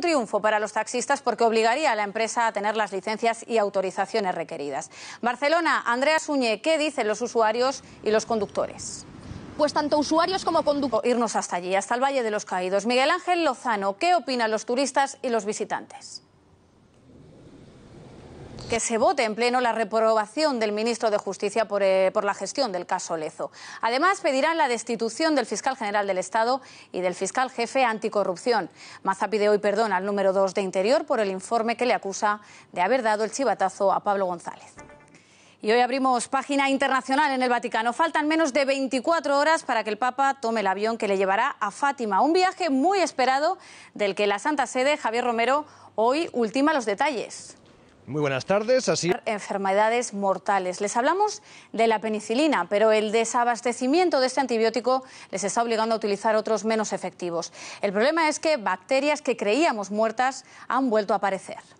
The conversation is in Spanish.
triunfo para los taxistas porque obligaría a la empresa a tener las licencias y autorizaciones requeridas. Barcelona, Andrea Suñé, ¿qué dicen los usuarios y los conductores? Pues tanto usuarios como conductores. Irnos hasta allí, hasta el Valle de los Caídos. Miguel Ángel Lozano, ¿qué opinan los turistas y los visitantes? que se vote en pleno la reprobación del ministro de Justicia eh, por, la gestión del caso Lezo. Además, pedirán la destitución del fiscal general del Estado y del fiscal jefe anticorrupción. Maza pide hoy perdón al número 2 de Interior por el informe que le acusa de haber dado el chivatazo a Pablo González. Y hoy abrimos página internacional en el Vaticano. Faltan menos de 24 horas para que el Papa tome el avión que le llevará a Fátima, un viaje muy esperado del que la Santa Sede, Javier Romero, hoy ultima los detalles. Muy buenas tardes. Así... Enfermedades mortales. Les hablamos de la penicilina, pero el desabastecimiento de este antibiótico les está obligando a utilizar otros menos efectivos. El problema es que bacterias que creíamos muertas han vuelto a aparecer.